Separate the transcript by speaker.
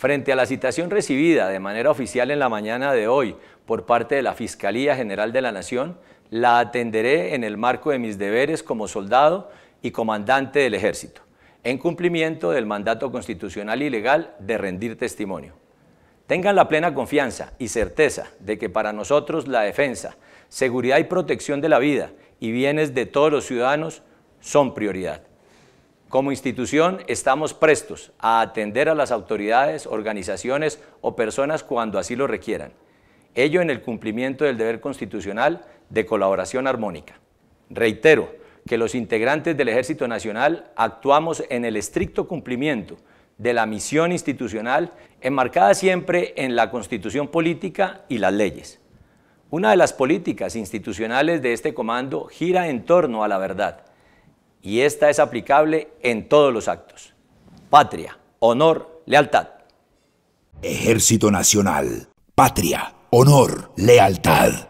Speaker 1: Frente a la citación recibida de manera oficial en la mañana de hoy por parte de la Fiscalía General de la Nación, la atenderé en el marco de mis deberes como soldado y comandante del Ejército, en cumplimiento del mandato constitucional y legal de rendir testimonio. Tengan la plena confianza y certeza de que para nosotros la defensa, seguridad y protección de la vida y bienes de todos los ciudadanos son prioridad. Como institución estamos prestos a atender a las autoridades, organizaciones o personas cuando así lo requieran, ello en el cumplimiento del deber constitucional de colaboración armónica. Reitero que los integrantes del Ejército Nacional actuamos en el estricto cumplimiento de la misión institucional enmarcada siempre en la Constitución política y las leyes. Una de las políticas institucionales de este comando gira en torno a la verdad, y esta es aplicable en todos los actos. Patria, honor, lealtad.
Speaker 2: Ejército Nacional, patria, honor, lealtad.